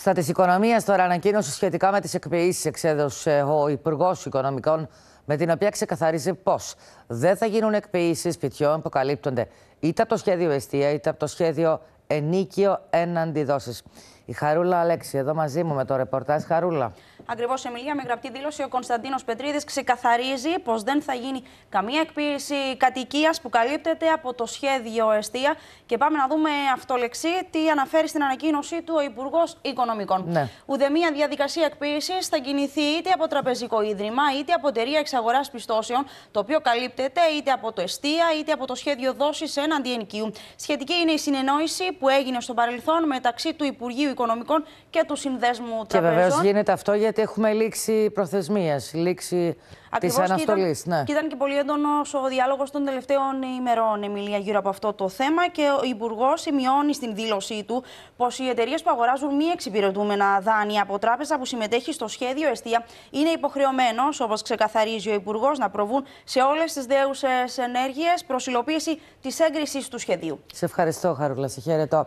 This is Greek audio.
Στα της οικονομίας, τώρα ανακοίνωση σχετικά με τις εκποιήσεις εξέδωσε ε, ο Υπουργός Οικονομικών, με την οποία ξεκαθαρίζει πω δεν θα γίνουν εκποιήσεις σπιτιών που καλύπτονται είτε από το σχέδιο εστία είτε από το σχέδιο ενίκιο έναντι δόσης. Η Χαρούλα Αλέξη, εδώ μαζί μου με το ρεπορτάζ Χαρούλα. Ακριβώς, Εμιλία, με γραπτή δήλωση ο Κωνσταντίνος Πετρίδης ξεκαθαρίζει πως δεν θα γίνει καμία εκποίηση κατοικίας που καλύπτεται από το σχέδιο Εστία. Και πάμε να δούμε αυτολεξή τι αναφέρει στην ανακοίνωσή του ο Υπουργός Οικονομικών. Ναι. Ουδεμία διαδικασία εκποίησης θα κινηθεί είτε από τραπεζικό ίδρυμα είτε από εταιρεία εξαγοράς πιστώσεων, το οποίο καλύπτεται είτε από το Εστία είτε από το σχέδιο δόσης έναντι ενοικίου. Σχετική είναι η συνεννόηση που έγινε στο παρελθόν μεταξύ του Υπουργείου Οικονομικών και του Συνδέσμου Τραπεζών. Και βεβαίως γίνεται αυτό γιατί έχουμε λήξει προθεσμίας, λήξη της αναστολής. Ναι. Και ήταν και πολύ έντονος ο διάλογος των τελευταίων ημερών, Εμιλία, γύρω από αυτό το θέμα. Και ο Υπουργός σημειώνει στην δήλωσή του πως οι εταιρείες που αγοράζουν μη εξυπηρετούμενα δάνεια από τράπεζα που συμμετέχει στο σχέδιο Εστία είναι υποχρεωμένος, όπως ξεκαθαρίζει ο Υπουργός, να προβούν σε όλες τις δέουσες ενέργειες προς υλοποίηση της έγκρισης του σχεδίου. Σε ευχαριστώ, Χαρούλα. Σε χαιρετώ.